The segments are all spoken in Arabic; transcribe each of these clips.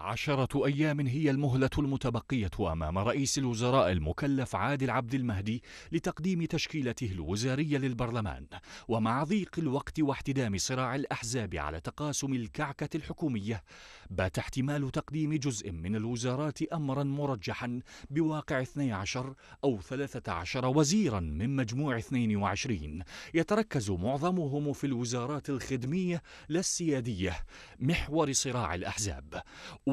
عشرة أيام هي المهلة المتبقية أمام رئيس الوزراء المكلف عادل عبد المهدي لتقديم تشكيلته الوزارية للبرلمان ومع ضيق الوقت واحتدام صراع الأحزاب على تقاسم الكعكة الحكومية بات احتمال تقديم جزء من الوزارات أمرا مرجحا بواقع 12 أو 13 وزيرا من مجموع 22 يتركز معظمهم في الوزارات الخدمية لا السيادية محور صراع الأحزاب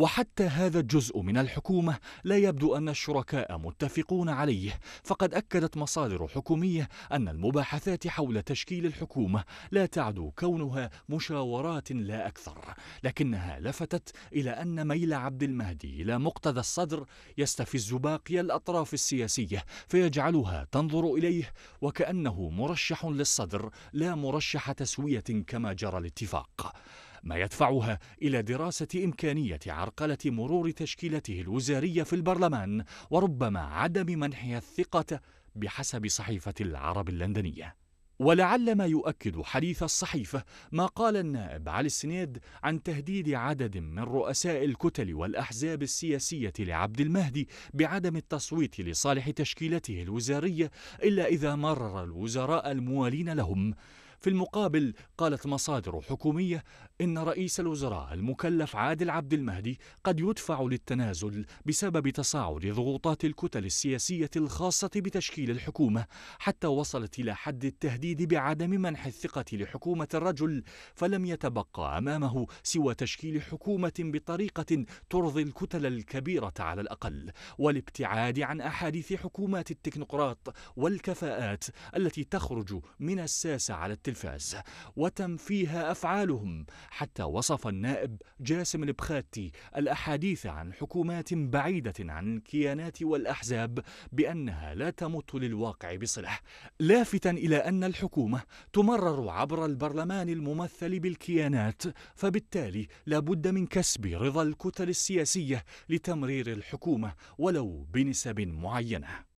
وحتى هذا الجزء من الحكومة لا يبدو أن الشركاء متفقون عليه فقد أكدت مصادر حكومية أن المباحثات حول تشكيل الحكومة لا تعدو كونها مشاورات لا أكثر لكنها لفتت إلى أن ميل عبد المهدي إلى مقتدى الصدر يستفز باقي الأطراف السياسية فيجعلها تنظر إليه وكأنه مرشح للصدر لا مرشح تسوية كما جرى الاتفاق ما يدفعها إلى دراسة إمكانية عرقلة مرور تشكيلته الوزارية في البرلمان وربما عدم منحها الثقة بحسب صحيفة العرب اللندنية ولعل ما يؤكد حديث الصحيفة ما قال النائب علي السنيد عن تهديد عدد من رؤساء الكتل والأحزاب السياسية لعبد المهدي بعدم التصويت لصالح تشكيلته الوزارية إلا إذا مرر الوزراء الموالين لهم في المقابل قالت مصادر حكومية إن رئيس الوزراء المكلف عادل عبد المهدي قد يدفع للتنازل بسبب تصاعد ضغوطات الكتل السياسية الخاصة بتشكيل الحكومة حتى وصلت إلى حد التهديد بعدم منح الثقة لحكومة الرجل فلم يتبقى أمامه سوى تشكيل حكومة بطريقة ترضي الكتل الكبيرة على الأقل والابتعاد عن أحاديث حكومات التكنقراط والكفاءات التي تخرج من الساسة على التكنقراط التلفاز وتم فيها أفعالهم حتى وصف النائب جاسم البخاتي الأحاديث عن حكومات بعيدة عن الكيانات والأحزاب بأنها لا تمت للواقع بصلة لافتا إلى أن الحكومة تمرر عبر البرلمان الممثل بالكيانات فبالتالي لابد من كسب رضا الكتل السياسية لتمرير الحكومة ولو بنسب معينة